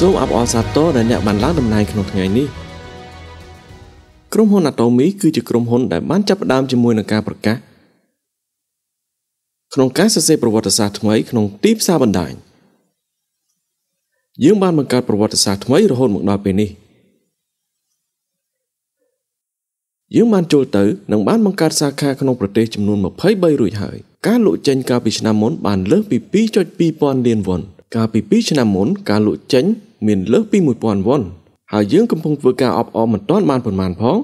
សូមអបអរសាទរដែលអ្នកបានឡើងដំណើរក្នុងថ្ងៃនេះក្រុមហ៊ុន Atomy គឺជាក្រុមហ៊ុន ដែលបានចាប់ផ្ដើមជាមួយនឹងការប្រកាសក្នុងការសរសេរប្រវត្តិសាស្ត្រថ្មីក្នុងទីផ្សារបណ្ដាញយើងបានបង្កើតប្រវត្តិសាស្ត្រថ្មីរហូតមកដល់ពេលនេះយើងបានចូលទៅនិងបានបង្កើតសាខាក្នុងប្រទេសចំនួន23រួចហើយការលក់ចេញកាលពីឆ្នាំមុនបានលើសពី2.2ពាន់លានវ៉ុនកាលពី2ឆ្នាំមុនការលក់ចេញ មានលើសពី1000វ៉ុនហើយយើងកំពុងធ្វើការអបអរមិនទាន់បានប៉ុន្មានផង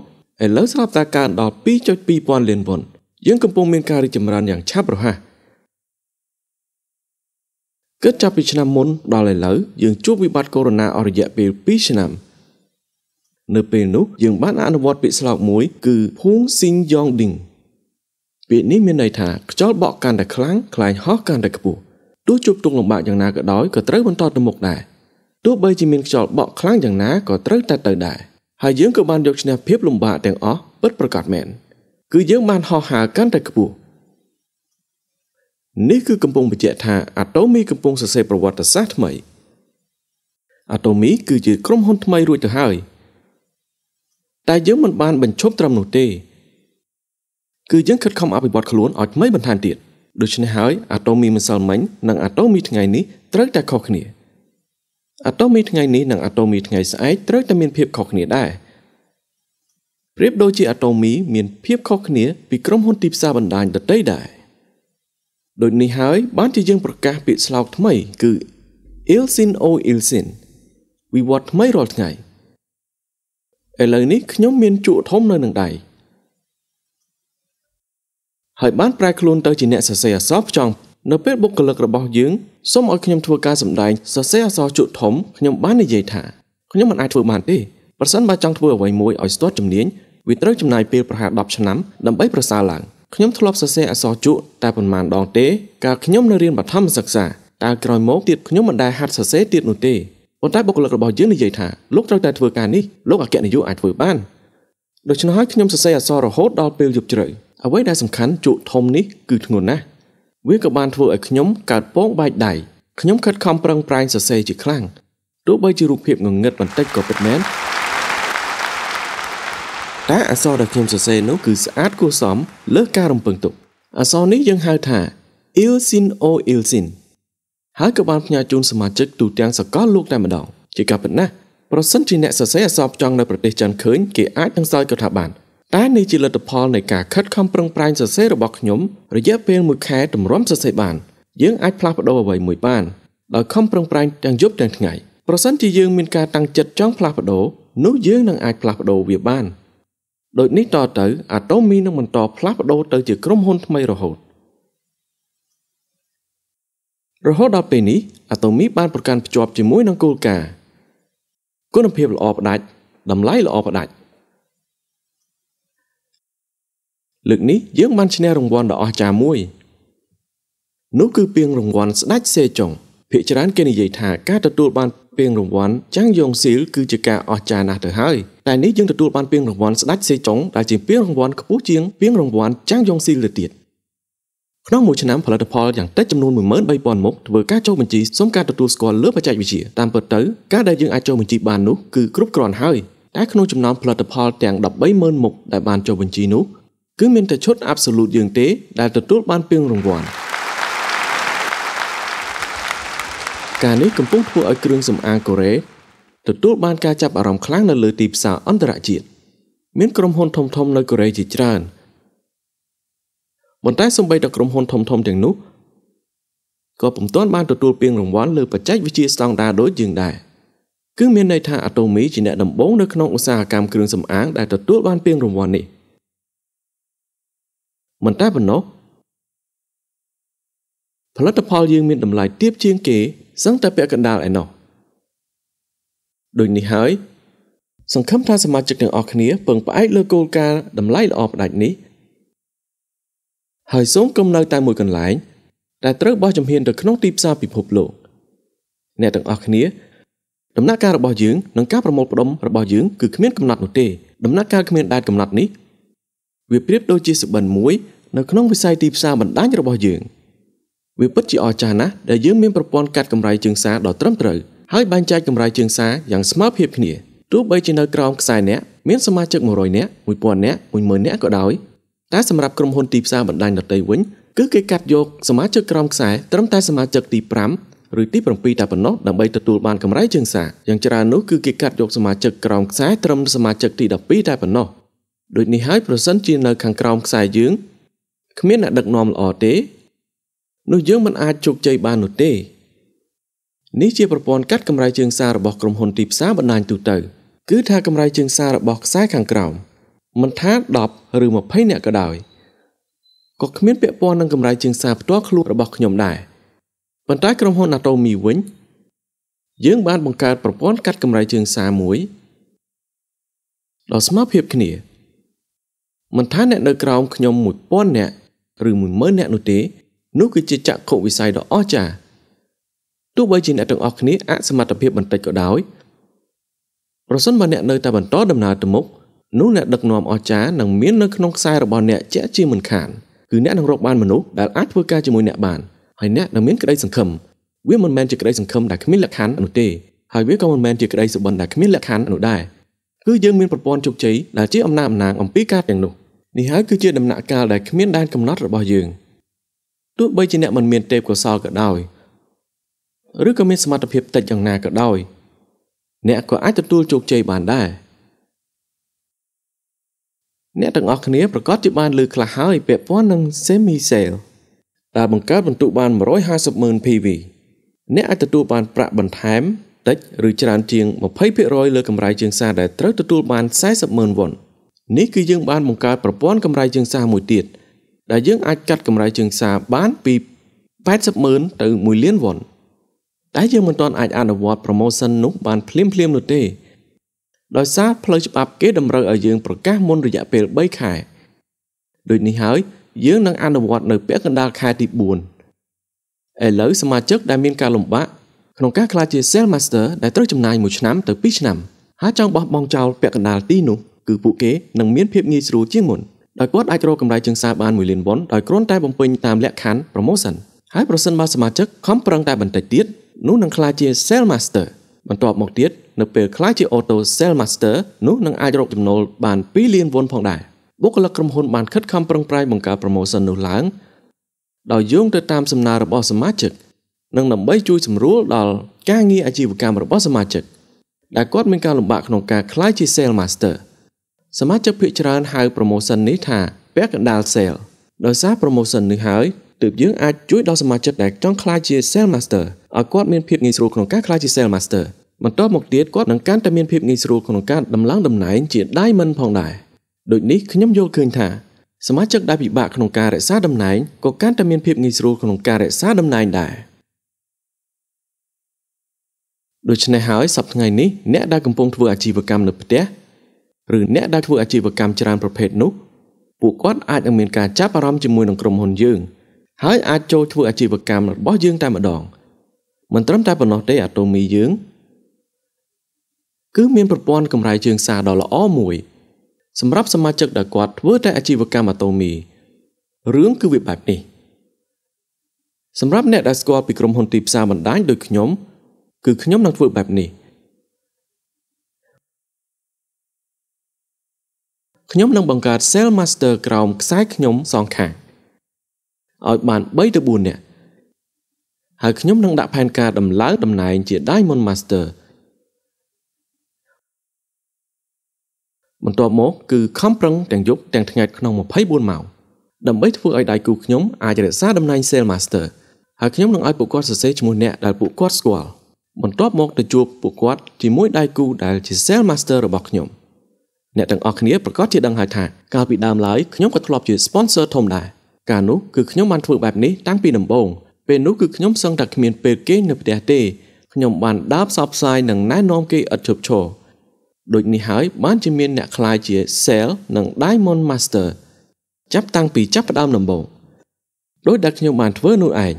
ឥឡូវស្រាប់តែកើនដល់2.2000លានវ៉ុនយើងកំពុងមានការរីកចម្រើនយ៉ាងឆាប់រហ័សគិតចាប់ពីឆ្នាំមុនដល់ឥឡូវយើងជួបវិបត្តិកូវីដ -19 អស់រយៈពេល2ឆ្នាំ នៅពេលនោះយើងបានអនុវត្តពាក្យស្លោកមួយគឺភូងស៊ីងយ៉ងឌីងពាក្យនេះមានន័យថាខ្យល់បក់កាន់តែខ្លាំងខ្លែងហោះកាន់តែខ្ពស់ទោះជួបទុកលំបាកយ៉ាងណាក៏ដោយក៏ត្រូវបន្តទៅមុខដែរទោះបីជាមានខ្យល់បក់ខ្លាំងយ៉ាងណាក៏ត្រូវតែទៅដែរហើយយើងក៏បានយកឈ្នះភាពលំបាកទាំងអស់ពិតប្រាកដមែនគឺយើងបានហោះហើរកាន់តែខ្ពស់នេះគឺកំពុងបញ្ជាក់ថាអាតូមីកំពុងសរសេរប្រវត្តិសាស្ត្រថ្មីអាតូមីគឺជាក្រុមហ៊ុនថ្មីរួចទៅហើយតែយើងមិនបានបញ្ឈប់ត្រឹមនោះទេគឺយើងខិតខំអភិវឌ្ឍខ្លួនឲ្យថ្មីបន្ថែមទៀត។ដូច្នេះហើយអាតូមមីម្សិលមិញនិងអាតូមមីថ្ងៃនេះត្រូវតែខុសគ្នាអាតូមមីថ្ងៃនេះនិងអាតូមមីថ្ងៃស្អែកត្រូវតែមានភាពខុសគ្នាដែរប្រៀបដូចជាអាតូមមីមានភាពខុសគ្នាពីក្រុមហ៊ុនទីផ្សារបណ្ដាញដទៃដែរដូចនេះហើយបានជាយើងប្រកាសពាក្យស្លោកថ្មីគឺ Ilsin O Ilsin វិវត្តថ្មីរាល់ថ្ងៃឥឡូវនេះខ្ញុំមានជក់ធំនៅនឹងដៃហើយបានប្រែខ្លួនទៅជាអ្នកសរសេរអក្សរផ្ចង់នៅពេលបុគ្គលិករបស់យើងសូមឲ្យខ្ញុំធ្វើការសម្ដែងសរសេរអក្សរជក់ធំខ្ញុំបាននិយាយថាខ្ញុំមិនអាចធ្វើបានទេប្រសិនបើចង់ធ្វើអ្វីមួយឲ្យស្ទាត់ជំនាញវាត្រូវចំណាយពេលប្រហែល10ឆ្នាំដើម្បីប្រសើរឡើងខ្ញុំធ្លាប់សរសេរអក្សរជក់តែប៉ុន្មានដងទេកាលខ្ញុំនៅរៀនបឋមសិក្សាតើក្រោយមកទៀតខ្ញុំមិនដែលហាត់សរសេរទៀតនោះទេប៉ុន្តែបុគ្គលិករបស់យើងនិយាយថាលោកត្រូវតែធ្វើការនេះលោកអគ្គនាយកអាចធ្វើបានដូច្នោះហើយខ្ញុំសរសេរអក្សររហូតដល់ពេលយប់ជ្រៅអ្វីដែលសំខាន់ជក់ធំនេះគឺធ្ងន់ណាស់វាក៏បានធ្វើឲ្យខ្ញុំកើតពង បែកដៃខ្ញុំខិតខំប្រឹងប្រែងសរសេរជាខ្លាំងទោះបីជារូបភាពងងឹតបន្តិចក៏ពិតមែនតែអក្សរដែលខ្ញុំសរសេរនោះ គឺស្អាតគួរសម លើសការរំពឹងទុកអក្សរនេះយើងហៅថា Ilsin O Ilsin ហើយក៏បានផ្ញើជូនសមាជិកទូទាំងសកលលោកតែម្ដងជាការពិតណាស់ប្រសិនជាអ្នកសរសេរអក្សរផ្ចង់នៅប្រទេសចិនឃើញគេអាចនឹងសើចក៏ថាបានតែនេះជាលទ្ធផលនៃការខិតខំប្រឹងប្រែងសរសេររបស់ខ្ញុំរយៈពេល1ខែទម្រាំសរសេរបាន យើងអាចផ្លាស់ប្ដូរអ្វីមួយបានដោយខំប្រឹងប្រែងទាំងយប់ទាំងថ្ងៃប្រសិនជាយើងមានការតាំងចិត្តចង់ផ្លាស់ប្ដូរនោះយើងនឹងអាចផ្លាស់ប្ដូរវាបានដូចនេះតទៅអាតូមីនឹងបន្តផ្លាស់ប្ដូរទៅជាក្រុមហ៊ុនថ្មីរហូតរហូតដល់ពេលនេះអាតូមី បាន ប្រកាន់ភ្ជាប់ ជាមួយនឹងគោលការណ៍គុណភាពល្អផ្ដាច់តម្លៃល្អផ្ដាច់លើកនេះយើងបានឈ្នះរង្វាន់ដ៏អស្ចារ្យមួយនោះគឺពានរង្វាន់ស្ដេចសេចុងភាគច្រើនគេនិយាយថាការទទួលបានពានរង្វាន់ចាំងយ៉ងស៊ីលគឺជាការអស្ចារ្យណាស់ទៅហើយតែនេះយើងទទួលបានពានរង្វាន់ស្ដេចសេចុងដែលជាពានរង្វាន់ខ្ពស់ជាងពានរង្វាន់ចាំងយ៉ងស៊ីលទៅទៀតក្នុងមួយឆ្នាំផលិតផលយ៉ាងតិចចំនួន13000មុខធ្វើការចុះបញ្ជីសុំការទទួលស្គាល់លើបច្ចេកវិទ្យាតាមពិតទៅការដែលយើងអាចចុះបញ្ជីបាននោះគឺគ្រប់គ្រាន់ហើយតែក្នុងចំណោមផលិតផលទាំង130,000មុខដែលបានចុះបញ្ជីនោះគឺមានតែឈុត Absolute យើងទេដែលទទួលបានពានរង្វាន់ការនេះកំពុងធ្វើឲ្យគ្រឿងសម្អាងកូរ៉េទទួលបាន ការចាប់អារម្មណ៍ខ្លាំងនៅលើទីផ្សារអន្តរជាតិមាន ក្រុមហ៊ុនធំៗនៅកូរ៉េជាច្រើនប៉ុន្តែសូម្បីតែក្រុមហ៊ុនធំៗទាំងនោះក៏ពុំទាន់បានទទួលពានរង្វាន់លើបច្ចេកវិទ្យាស្តង់ដារដូចយើងដែរគឺមានន័យថាអាតូមីជាអ្នកដំបូងនៅក្នុងឧស្សាហកម្មគ្រឿងសម្អាងដែលទទួលបានពានរង្វាន់នេះ។មិនតែប៉ុណ្ណោះផលិតផលយើង មាន តម្លៃទាបជាងគេសឹងតែពាក់កណ្ដាលឯណោះដូចនេះហើយសង្ឃឹមថាសមាជិកទាំងអស់គ្នា ពឹងផ្អែកលើគោលការណ៍តម្លៃល្អផ្ដាច់នេះហើយសូមគុំនៅតែមួយកន្លែងដែលត្រូវបោះជំហានទៅក្នុងទីផ្សារពិភពលោកអ្នកទាំងអស់គ្នាដំណាក់កាលរបស់យើងនិងការប្រមូលផ្ដុំរបស់យើង គឺគ្មានកំណត់នោះទេដំណាក់កាលគ្មានដែនកំណត់នេះវាប្រៀបដូចជាសបិនមួយនៅក្នុងវិស័យទីផ្សារបណ្ដាញរបស់យើងវាពិតជាអស្ចារ្យណាស់ដែលយើងមានប្រព័ន្ធកាត់កម្រៃជើងសារដ៏ត្រឹមត្រូវហើយបែងចែកកម្រៃជើងសារយ៉ាងស្មើភាពគ្នាទោះបីជានៅក្រោមខ្សែអ្នកមានសមាជិក100នាក់1000នាក់10000នាក់ក៏ដោយតែសម្រាប់ក្រុមហ៊ុនទីផ្សារបណ្ដាញដទៃវិញគឺគេកាត់យកសមាជិកក្រោមខ្សែត្រឹមតែសមាជិកទី5ឬទី7តែប៉ុណ្ណោះដើម្បីទទួលបានកម្រៃជើងសារយ៉ាងច្រើននោះគឺគេកាត់យកសមាជិកក្រោមខ្សែត្រឹមសមាជិកទី12តែប៉ុណ្ណោះដូចនេះហើយប្រសិនជានៅខាងក្រោមខ្សែយើងគ្មានអ្នកដឹកនាំល្អទេនោះយើងមិនអាចជោគជ័យបាននោះទេនេះជាប្រព័ន្ធកាត់កម្រៃជើងសាររបស់ក្រុមហ៊ុនទីផ្សារបណ្ដាញទូទៅ គឺថាកម្រៃជើងសាររបស់ខ្សែខាងក្រោមមិនថា10ឬ20អ្នកក៏ដោយក៏គ្មានពាក់ព័ន្ធនឹងកម្រៃជើងសារផ្ទាល់ខ្លួនរបស់ខ្ញុំដែរប៉ុន្តែក្រុមហ៊ុន Atomy វិញយើងបានបង្កើតប្រព័ន្ធកាត់កម្រៃជើងសារមួយដ៏ស្មើភាពគ្នាមិនថាអ្នកនៅក្រោមខ្ញុំ1000នាក់ឬ10000នាក់នោះទេនោះគឺជាចក្ខុវិស័យដ៏អស្ចារ្យទោះបីជាអ្នកទាំងអស់គ្នាអសមត្ថភាពបន្តិចក៏ដោយប្រសិនបើអ្នកនៅតែបន្តដំណើរទៅមុខនោះអ្នកដឹកនាំអស្ចារ្យនឹងមាននៅក្នុងខ្សែរបស់អ្នកជាក់ជាមិនខានគឺអ្នកនឹងរកបានមនុស្សដែលអាចធ្វើការជាមួយអ្នកបានហើយអ្នកនឹងមាន ក្តីសង្ឃឹមវាមិនមែនជាក្តីសង្ឃឹមដែលគ្មានលក្ខខណ្ឌនោះទេហើយវាក៏មិនមែនជាក្តីសុបិនដែលគ្មានលក្ខខណ្ឌនោះដែរគឺយើងមានប្រព័ន្ធជោគជ័យដែលជាអំណាចអំណាងអំពីការទាំងនោះនេះហើយគឺជាដំណាក់កាលដែលគ្មានដែនកំណត់របស់យើងទោះបីជាអ្នកមិនមានទេពកោសលក៏ដោយឬក៏មានសមត្ថភាពតិចយ៉ាងណាក៏ដោយ អ្នកក៏អាចទទួលជោគជ័យបានដែរអ្នកទាំងអស់គ្នាប្រកាសជាបានលើខ្លះហើយពាក់ព័ន្ធនឹង semi sale ដែលបង្កើតបន្ទុកបាន150,000 PV អ្នកអាចទទួលបានប្រាក់បន្ថែម តិចឬច្រើនជាង20%លើកម្រៃជើងសារដែលត្រូវទទួលបាន40,000វ៉ុន។នេះគឺយើងបានបង្កើតប្រព័ន្ធកម្រៃជើងសារមួយទៀតដែលយើងអាចកាត់កម្រៃជើងសារបានពី80ម៉ឺនទៅ1លានវ៉ុនតែយើងមិនទាន់អាចអនុវត្ត promotion នោះបានភ្លាមភ្លាមនោះទេ ដោយសារផ្លូវច្បាប់គេតម្រូវឲ្យយើងប្រកាសមុនរយៈពេល3ខែដូចនេះហើយយើងនឹងអនុវត្តនៅពាក់កណ្ដាលខែទី4ឥឡូវសមាជិកដែលមានការលំបាកក្នុងការក្លាយជា Sales Master ដែលត្រូវចំណាយ1ឆ្នាំទៅ2ឆ្នាំហើយចង់បោះបង់ចោលពាក់កណ្ដាលទីនោះគឺពួកគេនឹងមានភាពងាយស្រួលជាងមុនដោយគាត់អាចរកកម្រៃជើងសារបាន1លានវ៉ុនដោយគ្រាន់តែបំពេញតាមលក្ខខណ្ឌ promotion ហើយប្រសិនបើសមាជិកខំប្រឹងតែបន្តិចទៀតនោះនឹងក្លាយជា sale master បន្ទាប់មកទៀត នៅពេលក្លាយជា auto sale master នោះនឹងអាចរកចំណូលបាន2លានវ៉ុនផងដែរបុគ្គលិកក្រុមហ៊ុន បានខិតខំប្រឹងប្រែងបង្កើត promotion នោះឡើងដោយយោងទៅតាមសំណើរបស់សមាជិកនិងដើម្បីជួយសម្រួលដល់ការងារអាជីវកម្មរបស់សមាជិកដែលគាត់មានការលំបាកក្នុងការក្លាយជា sale master ។សមាជិកភាគច្រើនហៅ promotion នេះថាពាក់កណ្ដាល sale ដោយសារ promotion នេះហើយទើបយើងអាចជួយដល់សមាជិកដែលចង់ក្លាយជា sale master ឲ្យគាត់មានភាពងាយស្រួលក្នុងការក្លាយជា sale master បន្ទាប់មកទៀតគាត់នឹងកាន់តែមានភាពងាយស្រួលក្នុងការដំឡើងតំណែងជា diamond ផងដែរដូចនេះខ្ញុំយល់ឃើញថាសមាជិកដែលពិបាកក្នុងការរក្សាតំណែងក៏កាន់តែមានភាពងាយស្រួលក្នុងការរក្សាតំណែងដែរដូច្នេះហើយសប្តាហ៍ថ្ងៃនេះអ្នកដែលកំពុងធ្វើអាជីវកម្មនៅផ្ទះឬអ្នកដែលធ្វើអាជីវកម្មច្រើនប្រភេទនោះពួកគាត់អាចនឹងមានការចាប់អារម្មណ៍ជាមួយនឹងក្រុមហ៊ុនយើង ហើយអាចចូលធ្វើអាជីវកម្មរបស់យើងតែម្ដងមិនត្រឹមតែប៉ុណ្ណោះទេអាតូមីយើង គឺមានប្រព័ន្ធកម្រៃជើងសារដ៏ល្អមួយសម្រាប់សមាជិកដែលគាត់ធ្វើតែអាជីវកម្មអាតូមីរឿងគឺវាបែបនេះសម្រាប់អ្នកដែលស្គាល់ពីក្រុមហ៊ុនទីផ្សារបណ្ដាញដូចខ្ញុំ គឺខ្ញុំនឹងធ្វើបែបនេះខ្ញុំនឹងបង្កើត Cell Master ក្រោមខ្សែខ្ញុំសងខាងឲ្យបាន3ទៅ4នាក់ហើយខ្ញុំនឹងដាក់ផែនការដំឡើងតំណែង ជា Diamond Master បន្ទាប់មកគឺខំប្រឹងទាំងយប់ទាំងថ្ងៃក្នុង24ម៉ោងដើម្បីធ្វើឲ្យដៃគូខ្ញុំអាចរក្សាតំណែង Sales Master ហើយខ្ញុំនឹងឲ្យពួកគាត់សរសេរឈ្មោះអ្នកដែលពួកគាត់ស្គាល់បន្ទាប់មកទៅជួបពួកគាត់ជាមួយដៃគូដែលជា Sales Master របស់ខ្ញុំ។អ្នកទាំងអស់គ្នាប្រកាសជាដឹងហើយថាកាលពីដើមឡើយខ្ញុំក៏ធ្លាប់ជា sponsor ធំដែរកាលនោះគឺខ្ញុំបានធ្វើបែបនេះតាំងពីដំបូងពេលនោះគឺខ្ញុំសឹងតែគ្មានពេលគេងនៅផ្ទះទេខ្ញុំបានដើរផ្សព្វផ្សាយនិងណែនាំគេឥតឈប់ឈរដូចនេះហើយបានជាមានអ្នកខ្លាយជា Sale និង Diamond Master ចាប់តាំងពីចាប់ផ្ដើមដំបូងដោយដែលខ្ញុំបានធ្វើនោះឯង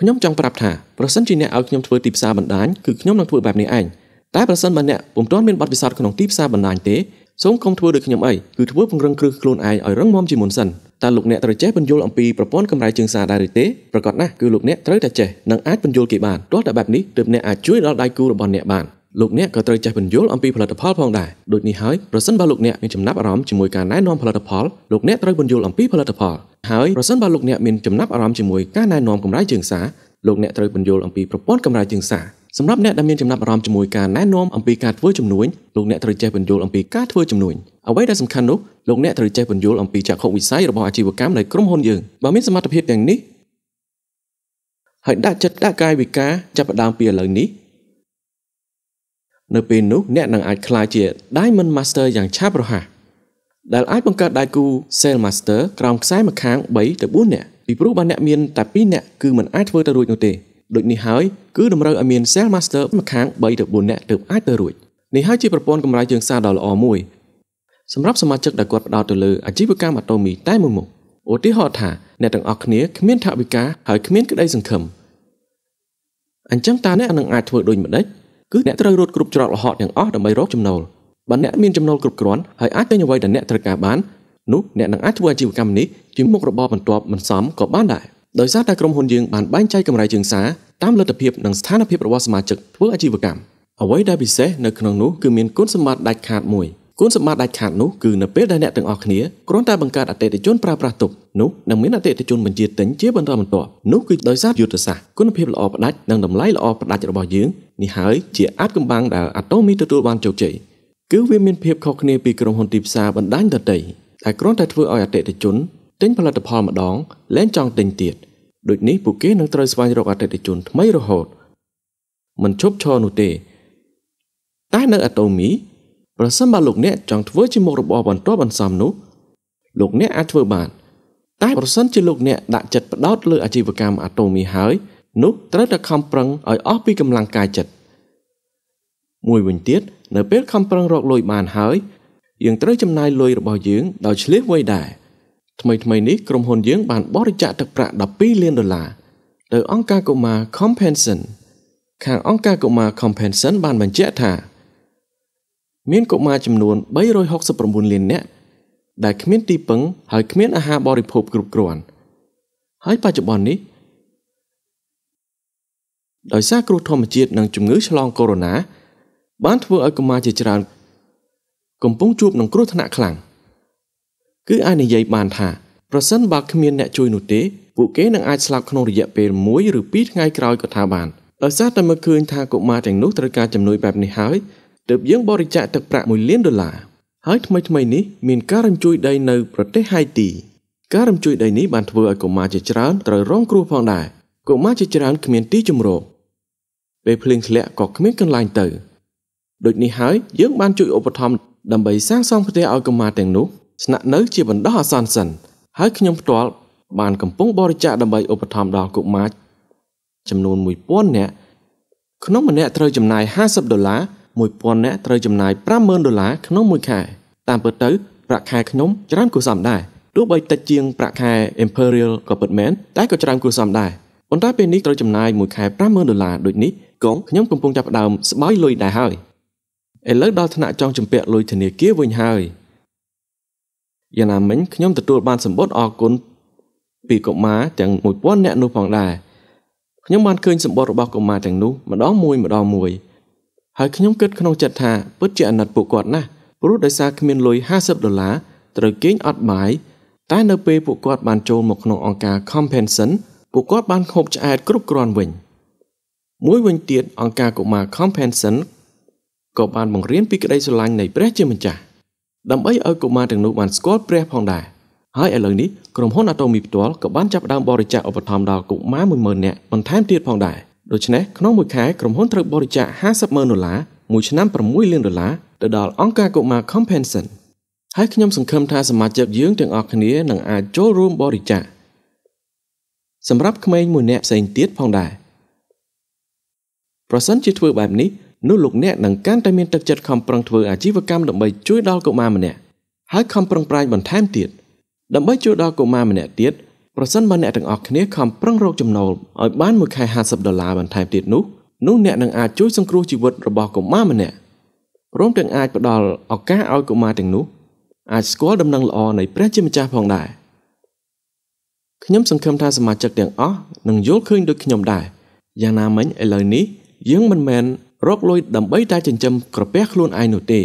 ខ្ញុំចង់ប្រាប់ថាប្រសិនជាអ្នកឲ្យខ្ញុំធ្វើទីផ្សារបណ្ដាញគឺខ្ញុំនឹងធ្វើបែបនេះឯងតែប្រសិនបើអ្នកពុំទាន់មានបទពិសោធន៍ក្នុងទីផ្សារបណ្ដាញទេសូមកុំធ្វើដូចខ្ញុំអីគឺធ្វើពង្រឹងគ្រឹះខ្លួនឯងឲ្យរឹងមាំជាមុនសិនតើលោកអ្នក ត្រូវចេះបញ្យល់អំពីប្រព័ន្ធកម្រៃជើងសារដែរឬទេប្រកបណាស់គឺលោកអ្នកត្រូវតែចេះនិងអាចបញ្យល់គេបានទោះតែបែបនេះទើបអ្នកអាចជួយដល់ដៃគូរបស់អ្នកបានលោកអ្នកក៏ត្រូវចេះបញ្យល់អំពីផលិតផលផងដែរដូចនេះហើយប្រសិនបើលោកអ្នកមានចំណាប់អារម្មណ៍ជាមួយការណែនាំផលិតផលលោកអ្នកត្រូវបញ្យល់អំពីផលិតផលហើយប្រសិនបើលោកអ្នកមានចំណាប់អារម្មណ៍ជាមួយការណែនាំកម្រៃជើងសារលោកអ្នកត្រូវបញ្យល់អំពីប្រព័ន្ធកម្រៃជើងសារសម្រាប់អ្នកដែលមានចំណាប់អារម្មណ៍ជាមួយការណែនាំអំពីការធ្វើជំនួញលោកអ្នកត្រូវចេះពន្យល់អំពីការធ្វើជំនួញអ្វីដែលសំខាន់នោះលោកអ្នកត្រូវចេះពន្យល់អំពីចក្ខុវិស័យរបស់អាជីវកម្មនៃក្រុមហ៊ុនយើងបើមានសមត្ថភាពទាំងនេះហើយដាក់ចិត្តដាក់កាយវិការចាប់ផ្ដើមពីឥឡូវនេះនៅពេលនោះអ្នកនឹងអាចក្លាយជា Diamond Master យ៉ាងឆាប់រហ័សដែលអាចបង្កើតដៃគូ Sale Master ក្រោមខ្សែម្ខាង3ទៅ4នាក់ពីព្រោះបើអ្នកមានតែ2នាក់គឺមិនអាចធ្វើទៅរួចនោះទេដូចនេះហើយគឺតម្រូវឲ្យមាន Sales Master ម្ខាង3ទៅ4នាក់ទើបអាចទៅរួចនេះហើយជាប្រព័ន្ធកម្រៃជើងសារដ៏ល្អមួយសម្រាប់សមាជិកដែលគាត់ផ្ដោតទៅលើអាជីវកម្មអាតូមីតែមួយមុខឧទាហរណ៍ថាអ្នកទាំងអស់គ្នាគ្មានថវិកាហើយគ្មានក្តីសង្ឃឹមអញ្ចឹងតើអ្នកនឹងអាចធ្វើដូចម្ដេចគឺអ្នកត្រូវរត់គ្រប់ច្រកល្ហកទាំងអស់ដើម្បីរកចំណូលបើអ្នកមានចំណូលគ្រប់គ្រាន់ហើយអាចទិញអ្វីដែលអ្នកត្រូវការបាននោះអ្នកនឹងអាចធ្វើអាជីវកម្មនេះជាមុខរបរបន្ទាប់មិនសមក៏បានដែរដោយសារតែក្រុមហ៊ុនយើងបានបែងចែកកម្រៃជើងសារតាមលទ្ធភាពនិងស្ថានភាពរបស់សមាជិកធ្វើអាជីវកម្មអ្វីដែលពិសេសនៅក្នុងនោះគឺមានគុណសម្បត្តិដាច់ខាតមួយគុណសម្បត្តិដាច់ខាតនោះគឺនៅពេលដែលអ្នកទាំងអស់គ្នាគ្រាន់តែបង្កើតអតិថិជនប្រើប្រាស់ទុកនោះនឹងមានអតិថិជនបញ្ជាទិញជាបន្តបន្ទាប់នោះគឺដោយសារយុទ្ធសាស្ត្រគុណភាពល្អផ្ដាច់និងតម្លៃល្អផ្ដាច់របស់យើងនេះហើយជាអាចកំបាំងដែលអាតូមីទទួលបានជោគជ័យគឺវាមានភាពខុសគ្នាពីក្រុមហ៊ុនទីផ្សារបណ្ដាញដទៃតែគ្រាន់តែធ្វើឲ្យអតិថិជនទិញផលិតផលម្ដងលែងចង់ទិញទៀតដូចនេះពួកគេនឹងត្រូវស្វែងរកអតិថិជនថ្មីរហូតមិនឈប់ឈរនោះទេ តែនៅអាតូមី ប្រសិនបើលោកអ្នកចង់ធ្វើជាមុខរបរបន្ទាប់បន្សំនោះលោកអ្នកអាចធ្វើបាន តែប្រសិនជាលោកអ្នកដាក់ចិត្តផ្ដោតលើអាជីវកម្មអាតូមីហើយនោះត្រូវតែខំប្រឹងឲ្យអស់ពីកម្លាំងកាយចិត្តមួយវិញទៀតនៅពេលខំប្រឹងរកលុយបានហើយយើងត្រូវចំណាយលុយរបស់យើងដោយឆ្លៀសវៃដែរថ្មីថ្មីនេះក្រុមហ៊ុនយើងបានបរិច្ចាគទឹកប្រាក់12លានដុល្លារទៅអង្គការកុមារ Compensation ខាងអង្គការកុមារ Compensation បានបញ្ជាក់ថា មានកុមារចំនួន369លាននាក់ដែលគ្មានទីពឹង ហើយគ្មានអាហារបរិភោគគ្រប់គ្រាន់ហើយបច្ចុប្បន្ននេះ ដោយសារគ្រោះធម្មជាតិនិងជំងឺឆ្លងកូវីដ -19 បានធ្វើឲ្យកុមារជាច្រើនកំពុងជួបនឹងគ្រោះថ្នាក់ខ្លាំង។គឺអាចនិយាយបានថាប្រសិនបើគ្មានអ្នកជួយនោះទេពួកគេនឹងអាចស្លាប់ក្នុងរយៈពេល1ឬ2ថ្ងៃក្រោយក៏ថាបានដោយសារតែមើលឃើញថាកុមារទាំងនោះត្រូវការជំនួយបែបនេះហើយទើបយើងបរិច្ចាគទឹកប្រាក់1លានដុល្លារហើយថ្មីថ្មីនេះមានការរំជួយដីនៅប្រទេសហៃទីការរំជួយដីនេះបានធ្វើឲ្យកុមារជាច្រើនត្រូវរងគ្រោះផងដែរកុមារជាច្រើនគ្មានទីជម្រកពេលភ្លៀងធ្លាក់ក៏គ្មានកន្លែងទៅដូចនេះហើយយើងបានជួយឧបត្ថម្ភដើម្បីសាងសង់ផ្ទះឲ្យកុមារទាំងនោះស្នាក់នៅជាបណ្ដោះអាសន្នសិនហើយខ្ញុំផ្ទាល់ បានកំពុងបរិច្ចាគដើម្បីឧបត្ថម្ភដល់កុមារចំនួន1000នាក់ក្នុងម្នាក់ត្រូវចំណាយ50ដុល្លារ1000នាក់ត្រូវចំណាយ50000ដុល្លារក្នុងមួយខែតាមពិតទៅប្រាក់ខែខ្ញុំច្រើនគួរសមដែរទោះបីតិចជាងប្រាក់ខែ Imperial ក៏ពិតមែនតែក៏ច្រើនគួរសមដែរប៉ុន្តែពេលនេះត្រូវចំណាយមួយខែ50000ដុល្លារដូចនេះកងខ្ញុំកំពុងចាប់ផ្ដើមស្បើយលុយដែរហើយឥឡូវដល់ថ្នាក់ចង់ជំពាក់លុយធនាគារវិញហើយយ៉ាងណាមិញខ្ញុំទទួលបានសម្បត្តិអរគុណពីកុមារទាំង1000នាក់នោះផងដែរខ្ញុំបានឃើញសម្បត្តិរបស់កុមារទាំងនោះម្ដងមួយម្ដងមួយហើយខ្ញុំគិតក្នុងចិត្តថាពិតជាអាណិតពួកគាត់ណាស់ព្រោះដោយសារគ្មានលុយ50ដុល្លារត្រូវគេងអត់បាយតែនៅពេលពួកគាត់បានចូលមកក្នុងអង្គការ Compensation ពួកគាត់បានខូបឆ្អែតគ្រប់គ្រាន់វិញមួយវិញទៀតអង្គការកុមារ Compensation ក៏បានបង្រៀនពីក្តីស្រឡាញ់នៃព្រះជាម្ចាស់ដើម្បីឲ្យកុមារទាំងនោះបានស្គាល់ព្រះផងដែរហើយឥឡូវនេះក្រុមហ៊ុនអាតូមីផ្ទាល់ក៏បានចាប់ផ្ដើមបរិច្ចាគឧបត្ថម្ភដល់កុមារ10000នាក់បន្ថែមទៀតផងដែរដូច្នេះក្នុងមួយខែក្រុមហ៊ុនត្រូវបរិច្ចាគ50,000ដុល្លារមួយឆ្នាំ6លានដុល្លារទៅដល់អង្គការកុមារ Compensation ហើយខ្ញុំសង្ឃឹមថាសមាជិកយើងទាំងអស់គ្នានឹងអាចចូលរួមបរិច្ចាគសម្រាប់ក្មេងមួយអ្នកផ្សេងទៀតផងដែរប្រសិនជាធ្វើបែបនេះនោះលោកអ្នកនឹងកាន់តែមានទឹកចិត្តខំប្រឹងធ្វើអាជីវកម្មដើម្បីជួយដល់កុមារម្នាក់ហើយខំប្រឹងប្រែងបន្ថែមទៀតដើម្បីជួយដល់កុមារម្នាក់ទៀតប្រសិនបើអ្នកទាំងអស់គ្នាខំប្រឹងរកចំណូលឲ្យបានមួយខែ50ដុល្លារបន្ថែមទៀតនោះនោះអ្នកនឹងអាចជួយសង្គ្រោះជីវិតរបស់កុមារម្នាក់រួមទាំងអាចផ្ដល់ឱកាសឲ្យកុមារទាំងនោះអាចស្គាល់ដំណឹងល្អនៃព្រះជាម្ចាស់ផងដែរខ្ញុំសង្ឃឹមថាសមាជិកទាំងអស់នឹងយល់ឃើញដូចខ្ញុំដែរយ៉ាងណាមិញឥឡូវនេះយើងមិនមែនរកលុយដើម្បីតែចិញ្ចឹមក្រពះខ្លួនឯងនោះទេ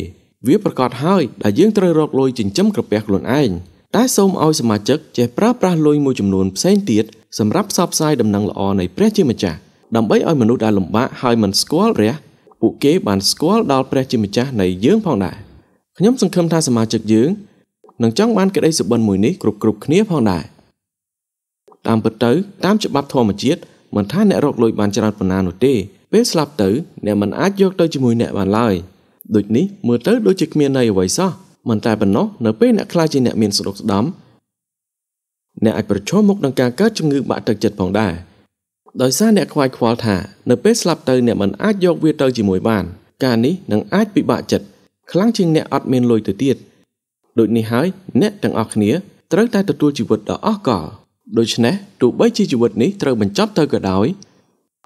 វាប្រកាសហើយដែលយើងត្រូវរកលុយចិញ្ចឹមក្រពះខ្លួនឯងតែសូមឲ្យសមាជិកចេះប្រើប្រាស់លុយមួយចំនួនផ្សេងទៀតសម្រាប់ផ្សព្វផ្សាយដំណឹងល្អនៃព្រះជាម្ចាស់ដើម្បីឲ្យមនុស្សដែលលំបាកហើយមិនស្គាល់រះពួកគេបានស្គាល់ដល់ព្រះជាម្ចាស់នៃយើងផងដែរខ្ញុំសង្ឃឹមថាសមាជិកយើងនឹងចង់បានក្តីសុបិនមួយនេះគ្រប់គ្រប់គ្នាផងដែរតាមពិតទៅតាមច្បាប់ធម្មជាតិមិនថាអ្នករកលុយបានច្រើនប៉ុណ្ណានោះទេពេលស្លាប់ទៅអ្នកមិនអាចយកទៅជាមួយអ្នកបានឡើយដូចនេះមើលទៅដូចជាគ្មានន័យអ្វីសោះមិនតែប៉ុណ្ណោះនៅពេលអ្នកខ្លាចជាអ្នកមានសរុបស្ដំអ្នកអាចប្រឈមមុខនឹងការកើតជំងឺបាក់ទឹកចិត្តផងដែរដោយសារអ្នកខ្វាយខ្វល់ថានៅពេលស្លាប់ទៅអ្នកមិនអាចយកវាទៅជាមួយបាន ការនេះនឹងអាចពិបាកចិត្តខ្លាំងជាងអ្នកអត់មានលុយទៅទៀតដូចនេះហើយអ្នកទាំងអស់គ្នាត្រូវតែទទួលជីវិតដ៏អស់កលដូច្នេះទោះបីជាជីវិតនេះត្រូវបញ្ចប់ទៅក៏ដោយ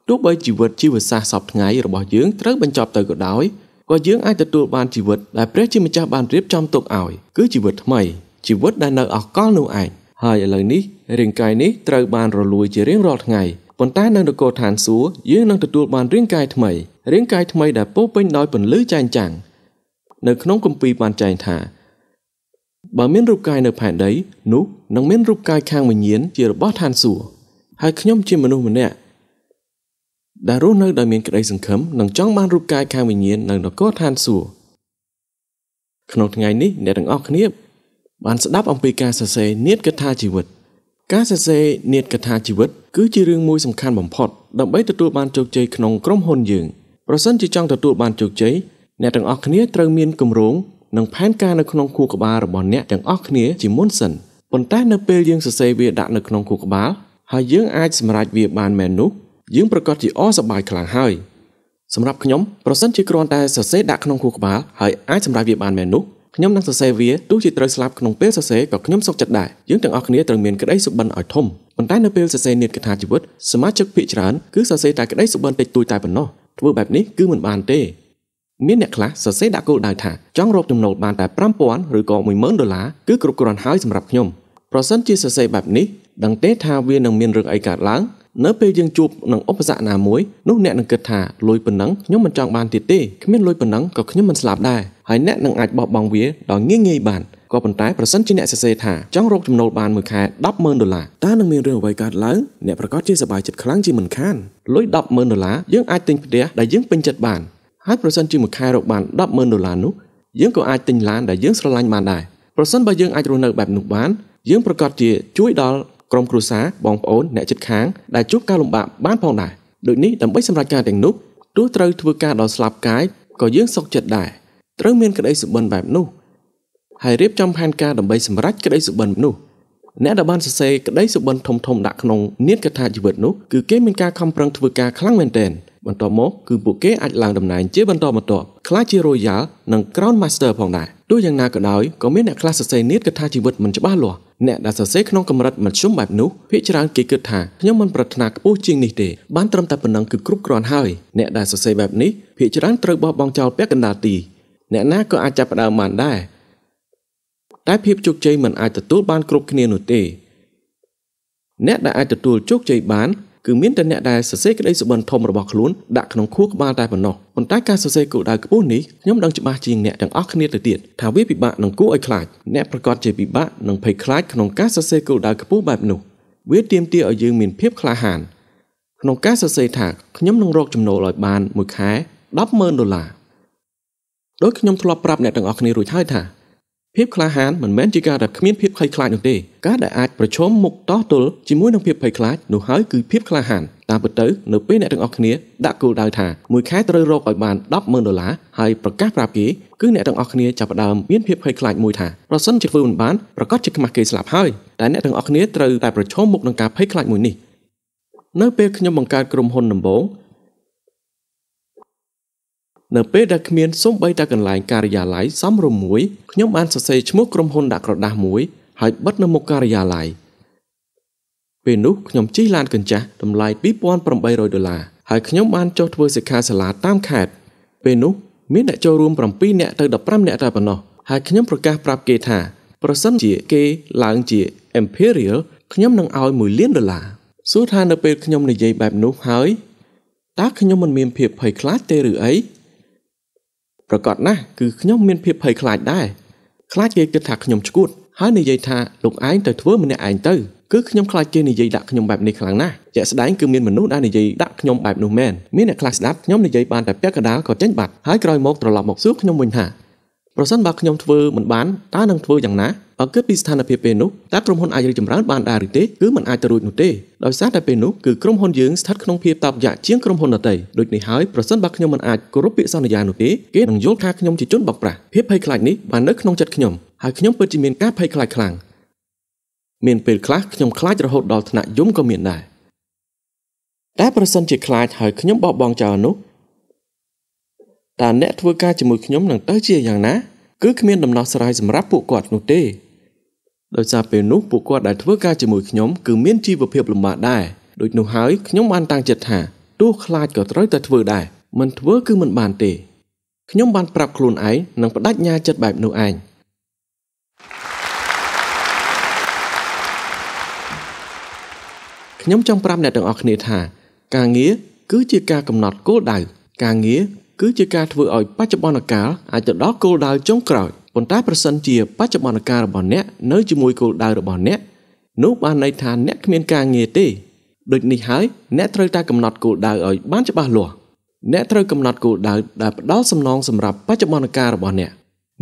ទោះបីជីវិតជីវសាស្ត្រសពថ្ងៃរបស់យើងត្រូវបញ្ចប់ទៅក៏ដោយក៏យើងអាចទទួលបានជីវិតដែលព្រះជាម្ចាស់បានរៀបចំទុកឲ្យគឺជីវិតថ្មីជីវិតដែលនៅអកលនោះឯងហើយឥឡូវនេះរាងកាយនេះត្រូវបានរលួយជារៀងរាល់ថ្ងៃប៉ុន្តែនៅនគរឋានសួគ៌យើងនឹងទទួលបានរាងកាយថ្មីរាងកាយថ្មីដែលពោពេញដោយពន្លឺចែងចាំងនៅក្នុងគម្ពីរបានចែងថាបើមានរូបកាយនៅផែនដីនោះនឹងមានរូបកាយខាងវិញ្ញាណជារបស់ឋានសួគ៌ហើយខ្ញុំជាមនុស្សម្នាក់ដែលរស់នៅដោយមានក្តីសង្ឃឹមនិងចង់បានរូបកាយខាងវិញ្ញាណនៅនគរឋានសួគ៌ក្នុងថ្ងៃនេះអ្នកទាំងអស់គ្នាបានស្ដាប់អំពីការសរសេរនាដកថាជីវិត ការសរសេរនាដកថាជីវិតគឺជារឿងមួយសំខាន់បំផុតដើម្បីទទួលបានជោគជ័យក្នុងក្រុមហ៊ុនយើងប្រសិនជាចង់ទទួលបានជោគជ័យអ្នកទាំងអស់គ្នាត្រូវមានគម្រោងនិងផែនការនៅក្នុងខួរក្បាលរបស់អ្នកទាំងអស់គ្នាជាមុនសិនប៉ុន្តែនៅពេលយើងសរសេរវាដាក់នៅក្នុងខួរក្បាលហើយយើងអាចសម្រេចវាបានមែននោះយើងប្រកាសជាអសប្បាយខ្លាំងហើយសម្រាប់ខ្ញុំប្រសិនជាគ្រាន់តែសរសេរដាក់ក្នុងខួរក្បាលហើយអាចសម្រាប់វាបានមែននោះខ្ញុំនឹងសរសេរវាទោះជាត្រូវស្លាប់ក្នុងពេលសរសេរក៏ខ្ញុំសុខចិត្តដែរយើងទាំងអស់គ្នាត្រូវមានក្តីសុបិនឲ្យធំប៉ុន្តែនៅពេលសរសេរនាដកថាជីវិតសមាជិកភាគច្រើនគឺសរសេរតែក្តីសុបិនតិចតួចតែប៉ុណ្ណោះធ្វើបែបនេះគឺមិនបានទេ មានអ្នកខ្លះសរសេរដាក់គោលដៅថាចង់រកចំណូលបានតែ5000ឬក៏10000ដុល្លារគឺគ្រប់គ្រាន់ហើយសម្រាប់ខ្ញុំប្រសិនជាសរសេរបែបនេះដឹងទេថាវានឹងមានរឿងអីកើតឡើងនៅពេលយើងជួបនឹងឧបសគ្គណាមួយនោះអ្នកនឹងគិតថាលុយប៉ុណ្ណឹងខ្ញុំមិនចង់បានទៀតទេគ្មានលុយប៉ុណ្ណឹងក៏ខ្ញុំមិនស្លាប់ដែរហើយអ្នកនឹងអាចបោះបង់វាដោយងាយងាយបានក៏ប៉ុន្តែប្រសិនជាអ្នកសរសេរថាចង់រកចំណូលបានមួយខែ100000ដុល្លារតើនឹងមានរឿងអ្វីកើតឡើងអ្នកប្រកាសជាសប្បាយចិត្តខ្លាំងជាមិនខានលុយ100000ដុល្លារយើងអាចទិញផ្ទះដែលយើងពេញចិត្តបានហើយប្រសិនជាមួយខែរកបាន100000ដុល្លារនោះយើងក៏អាចទិញឡានដែលយើងស្រឡាញ់បានដែរប្រសិនបើយើងអាចរស់នៅបែបនោះបានយើងប្រកាសជាជួយដល់ក្រុមគ្រួសារបងប្អូនអ្នកជិតខាងដែលជួបការលំបាកបានផងដែរដូចនេះដើម្បីសម្រេចការទាំងនោះទោះត្រូវធ្វើការដល់ស្លាប់កាយក៏យើងសុខចិត្តដែរត្រូវមានក្តីសុបិនបែបនោះហើយរៀបចំផែនការដើម្បីសម្រេចក្តីសុបិននោះអ្នកដែលបានសរសេរក្តីសុបិនធំធំដាក់ក្នុងនាឡិកាថាជីវិតនោះគឺគេមានការខំប្រឹងធ្វើការខ្លាំងមែនទែន។បន្ទាប់មកគឺពួកគេអាចឡើងតំណែងជាបន្តបន្ទាប់ខ្លះជា Royal និង Crown Master ផងដែរទោះយ៉ាងណាក៏ដោយក៏មានអ្នកខ្លះសរសេរនីតិកថាជីវិតមិនច្បាស់លាស់អ្នកដែលសរសេរក្នុងកម្រិតមធ្យមបែបនោះភាគច្រើនគេគិតថាខ្ញុំមិនប្រាថ្នាខ្ពស់ជាងនេះទេបានត្រឹមតែប៉ុណ្ណឹងគឺគ្រប់គ្រាន់ហើយអ្នកដែលសរសេរបែបនេះភាគច្រើនត្រូវបោះបង់ចោលពាក់កណ្ដាលទីអ្នកណាក៏អាចចាប់ផ្ដើមបានដែរតែភាពជោគជ័យមិនអាចទទួលបានគ្រប់គ្នានោះទេ អ្នកដែលអាចទទួលជោគជ័យបានគឺមានតែអ្នកដែលសរសេរក្តីសុបិនធំរបស់ខ្លួនដាក់ក្នុងខួរក្បាលតែប៉ុណ្ណោះប៉ុន្តែការសរសេរគោលដៅខ្ពស់នេះខ្ញុំដឹងច្បាស់ជាងអ្នកទាំងអស់គ្នាទៅទៀតថាវាពិបាកនឹងគួរឲ្យខ្លាចអ្នកប្រកាសជាពិបាកនឹងភ័យខ្លាចក្នុងការសរសេរគោលដៅខ្ពស់បែបនោះវាទាមទារឲ្យយើងមានភាពក្លាហានក្នុងការសរសេរថាខ្ញុំនឹងរកចំណូលឲ្យបានមួយខែ100,000ដុល្លារដោយខ្ញុំធ្លាប់ប្រាប់អ្នកទាំងអស់គ្នារួចហើយថាភាពក្លាហានមិនមែនជាការដែលគ្មានភាពភ័យខ្លាចនោះទេការដែលអាចប្រឈមមុខតទល់ជាមួយនឹងភាពភ័យខ្លាចនោះហើយគឺភាពក្លាហានតាមពិតទៅនៅពេលអ្នកទាំងអស់គ្នាដាក់គោលដៅថាមួយខែត្រូវរកឲ្យបាន100000ដុល្លារហើយប្រកាសប្រាប់គេគឺអ្នកទាំងអស់គ្នាចាប់ផ្ដើមមានភាពភ័យខ្លាចមួយថាប្រសិនជាធ្វើមិនបានប្រកាសជាខ្មាស់គេស្លាប់ហើយតែអ្នកទាំងអស់គ្នាត្រូវតែប្រឈមមុខនឹងការភ័យខ្លាចមួយនេះនៅពេលខ្ញុំបង្កើតក្រុមហ៊ុនដំបូងនៅពេលដែលគ្មានសូម្បីតែកន្លែងការិយាល័យសមរម្យមួយខ្ញុំបានសរសេរឈ្មោះក្រុមហ៊ុនដាក់ក្រដាស់មួយហើយបិទនៅមុខការិយាល័យពេលនោះខ្ញុំជិះឡានកញ្ចាស់តម្លៃ2800ដុល្លារហើយខ្ញុំបានចុះធ្វើសិក្ខាសាលាតាមខេត្តពេលនោះមានអ្នកចូលរួម7នាក់ទៅ15នាក់តែប៉ុណ្ណោះហើយខ្ញុំប្រកាសប្រាប់គេថា ប្រសិនជាគេឡើងជា Imperial ខ្ញុំនឹងឲ្យ1លានដុល្លារសួរថានៅពេលខ្ញុំនិយាយបែបនោះហើយតើខ្ញុំមិនមានភាពភ័យខ្លាចទេឬអីប្រកាសណាស់គឺខ្ញុំមានភាពភ័យខ្លាចដែរខ្លាចគេគិតថាខ្ញុំឈួតហើយនិយាយថាលោកឯងទៅធ្វើម្នាក់ឯងទៅគឺខ្ញុំខ្លាចគេនិយាយដាក់ខ្ញុំបែបនេះខ្លាំងណាស់ជាក់ស្ដែងគឺមានមនុស្សដែលនិយាយដាក់ខ្ញុំបែបនោះមែនមានអ្នកខ្លះស្ដាប់ខ្ញុំនិយាយបានតែពាក់កណ្ដាលក៏ចេញបាត់ហើយក្រោយមកត្រឡប់មកសួរខ្ញុំវិញថាប្រសិនបើខ្ញុំធ្វើមិនបានតើនឹងធ្វើយ៉ាងណាបើគិតពីស្ថានភាពពេលនោះតើក្រុមហ៊ុនអាចរីកចម្រើនបានដែរឬទេគឺมันអាចទៅរួចនោះទេដោយសារតែពេលនោះគឺក្រុមហ៊ុនយើងស្ថិតក្នុងភាពតោបយ៉ាក់ជាងក្រុមហ៊ុនដទៃដូចនេះហើយប្រសិនបើខ្ញុំមិនអាចគោរពពាក្យសន្យានោះទេគេនឹងយល់ថាខ្ញុំជាជនបោកប្រាស់ភាពភ័យខ្លាចនេះបាននៅក្នុងចិត្តខ្ញុំហើយខ្ញុំពិតជាមានការភ័យខ្លាចខ្លាំងមានពេលខ្លះខ្ញុំខ្លាចរហូតដល់ថ្នាក់យំក៏មានដែរតែប្រសិនជាខ្លាចហើយខ្ញុំបោះបង់ចោលនោះតើអ្នកធ្វើការជាមួយខ្ញុំនឹងទៅជាយ៉ាងណាគឺគ្មានដំណោះស្រាយសម្រាប់ពួកគាត់នោះទេដោយសារពេលនោះពួកគាត់ដែលធ្វើការជាមួយខ្ញុំគឺមានជីវភាពលំបាកដែរដូចនោះហើយខ្ញុំបានតាំងចិត្តថាទោះខ្លាចក៏ត្រូវតែធ្វើដែរមិនធ្វើគឺមិនបានទេខ្ញុំបានប្រាប់ខ្លួនឯងនិងបដិញ្ញាចិត្តបែបនោះឯងខ្ញុំចង់ប្រាប់អ្នកទាំងអស់គ្នាថា ការងារគឺជាការកំណត់គោលដៅការងារគឺជាការធ្វើឲ្យបច្ចុប្បន្នកាលអាចទៅដល់គោលដៅចុងក្រោយប៉ុន្តែប្រសិនជាបច្ចុប្បន្នកាលរបស់អ្នកនៅជាមួយគោលដៅរបស់អ្នកនោះបានន័យថាអ្នកគ្មានការងារទេដូចនេះហើយអ្នកត្រូវតែកំណត់គោលដៅឲ្យបានច្បាស់លាស់អ្នកត្រូវកំណត់គោលដៅដែលផ្ដល់សំណងសម្រាប់បច្ចុប្បន្នកាលរបស់អ្នក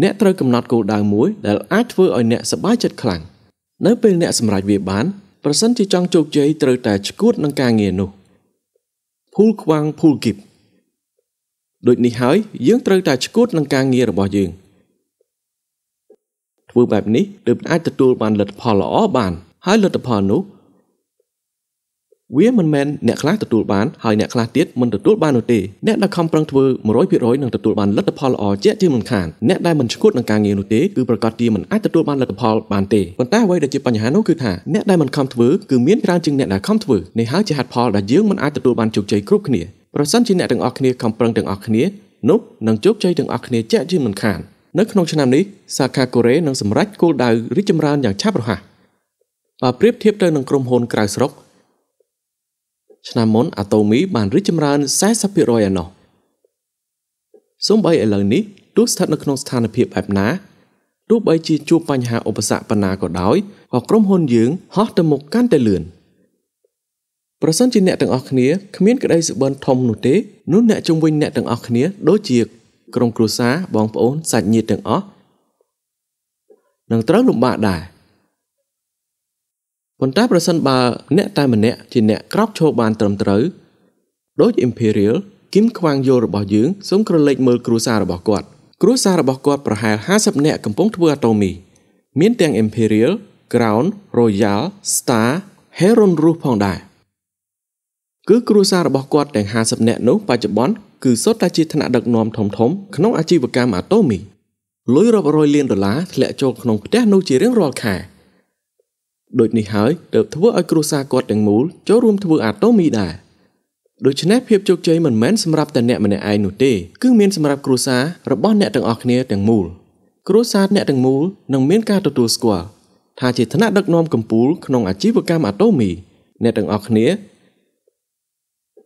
អ្នកត្រូវកំណត់គោលដៅមួយដែលអាចធ្វើឲ្យអ្នកសប្បាយចិត្តខ្លាំងនៅពេលអ្នកសម្រេចវាបានប្រសិនជាចង់ជោគជ័យត្រូវតែឈួតនឹងការងារនោះ Phul Kwang Phul Gip ដូចនេះហើយយើងត្រូវតែឆ្កួតនឹងការងាររបស់យើងធ្វើបែបនេះទើបអាចទទួលបានលទ្ធផលល្អបាន ហើយលទ្ធផលនោះវាមិនមែនអ្នកខ្លះទទួលបានហើយអ្នកខ្លះទៀតមិនទទួលបាននោះទេអ្នកដែលខំប្រឹងធ្វើ100%នឹងទទួលបានលទ្ធផលល្អជាក់ជាមិនខានអ្នកដែលមិនឈួតនឹងការងារនោះទេគឺប្រកាសជាមិនអាចទទួលបានលទ្ធផលបានទេប៉ុន្តែអ្វីដែលជាបញ្ហានោះគឺថាអ្នកដែលមិនខំធ្វើគឺមានច្រើនជាងអ្នកដែលខំធ្វើនេះហើយជាហេតុផលដែលយើងមិនអាចទទួលបានជោគជ័យគ្រប់គ្នាប្រសិនជាអ្នកទាំងអស់គ្នាខំប្រឹងទាំងអស់គ្នានោះនឹងជោគជ័យទាំងអស់គ្នាជាក់ជាមិនខាននៅក្នុងឆ្នាំនេះសាខាកូរ៉េនឹងសម្រេចគោលដៅរីកចម្រើនយ៉ាងឆាប់រហ័សបើប្រៀបធៀបទៅនឹងក្រុមហ៊ុនក្រៅស្រុកឆ្នាំមុនអាតូមីបានរីកចម្រើន40%ឯណោះសូម្បីឥឡូវនេះទោះស្ថិតនៅក្នុងស្ថានភាពបែបណាទោះបីជាជួបបញ្ហាឧបសគ្គប៉ុណ្ណាក៏ដោយក៏ក្រុមហ៊ុនយើងហោះទៅមុខកាន់តែលឿនប្រសិនជាអ្នកទាំងអស់គ្នាគ្មានក្តីសុបិនធំនោះទេនោះអ្នកជំនាញអ្នកទាំងអស់គ្នាដូចជា ក្រុមគ្រួសារបងប្អូន សាច់ញាតិទាំងអស់នឹងត្រូវលំបាកដែរប៉ុន្តែប្រសិនបើអ្នកតែម្នាក់ជាអ្នកក្រោកឈរបានត្រឹមត្រូវដូច Imperial គឹមខ្វាងយល់របស់យើងសូមក្រឡេកមើលគ្រួសាររបស់គាត់គ្រួសាររបស់គាត់ប្រហែល50នាក់កំពុងធ្វើអាតូមីមានទាំង Imperial, Crown, Royal, Star, Heron រស់ផងដែរគឺគ្រួសាររបស់គាត់ទាំង50នាក់នោះបច្ចុប្បន្នគឺសុទ្ធតែជាឋានៈដឹកនាំធំធំ ក្នុងអាជីវកម្មអាតូមីលុយរាប់រយលានដុល្លារធ្លាក់ចូលក្នុងផ្ទះនោះជារៀងរាល់ខែ។ដូចនេះហើយទើបធ្វើឲ្យគ្រួសារគាត់ទាំងមូលចូលរួមធ្វើអាតូមីដែរដូច្នេះភាពជោគជ័យមិនមែនសម្រាប់តែអ្នកម្នាក់ឯងនោះទេគឺមានសម្រាប់គ្រួសាររបស់អ្នកទាំងអស់គ្នាទាំងមូលគ្រួសារអ្នកទាំងមូលនឹងមានការទទួលស្គាល់ថាជាឋានៈដឹកនាំកម្ពុជាក្នុងអាជីវកម្មអាតូមីអ្នកទាំងអស់គ្នា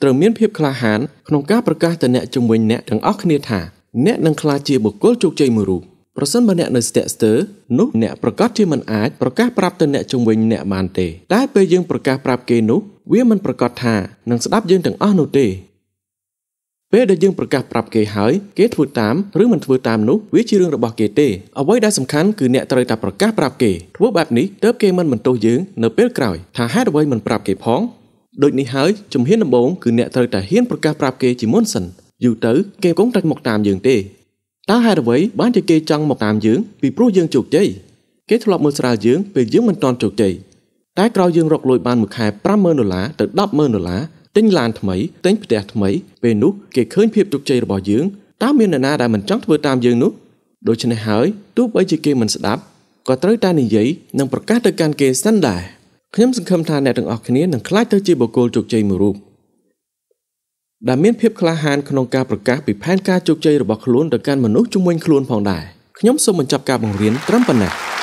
ត្រូវមានភាពក្លាហានក្នុងការប្រកាសទៅអ្នកជំនួយអ្នកទាំងអស់គ្នាថាអ្នកនឹងក្លាយជាបុគ្គលជោគជ័យមួយរូបប្រសិនបើអ្នកនៅស្ទាក់ស្ទើរនោះអ្នកប្រកាសជាមិនអាចប្រកាសប្រាប់ទៅអ្នកជំវិញអ្នកបានទេ តែពេលយើងប្រកាសប្រាប់គេនោះ វាមិនប្រកាសថានឹងស្ដាប់យើងទាំងអស់នោះទេពេលដែលយើងប្រកាសប្រាប់ គេហើយគេធ្វើតាមឬមិនធ្វើតាមនោះវាជារឿងរបស់គេទេអ្វីដែលសំខាន់គឺអ្នកត្រូវតែប្រកាសប្រាប់គេធ្វើបែបនេះទើបគេមិនបន្ទោសយើងនៅពេលក្រោយថាហេតុអ្វីមិនប្រាប់គេផងដូចនេះហើយជំហានដំបូងគឺអ្នកត្រូវតែហ៊ានប្រកាសប្រាប់គេជាមុនសិនយូរទៅគេគង់តែមកតាមយើងទេតើហេតុអ្វីបានជាគេចង់មកតាមយើងពីព្រោះយើងជោគជ័យគេធ្លាប់មើលស្រាលយើង ពេលយើងមិនទាន់ជោគជ័យតែក្រោយយើងរកលុយបានមួយខែ50000ដុល្លារទៅ100000ដុល្លារទិញឡានថ្មីទិញផ្ទះថ្មីពេលនោះគេឃើញភាពជោគជ័យរបស់យើងតើមាននរណាដែលមិនចង់ធ្វើតាមយើងនោះដូច្នេះហើយទោះបីជាគេមិនស្ដាប់ក៏ត្រូវតែនិយាយនិងប្រកាសទៅកាន់គេសិនដែរខ្ញុំសង្ឃឹមថាអ្នកទាំងអស់គ្នានឹងក្លាយទៅជាបុគ្គលជោគជ័យមួយរូប។ដែលមានភាពក្លាហានក្នុងការប្រកាសពីផែនការជោគជ័យរបស់ខ្លួនទៅកាន់មនុស្សជំនាញខ្លួនផងដែរខ្ញុំសូមបញ្ចប់ការបង្រៀនត្រឹមប៉ុណ្ណេះ។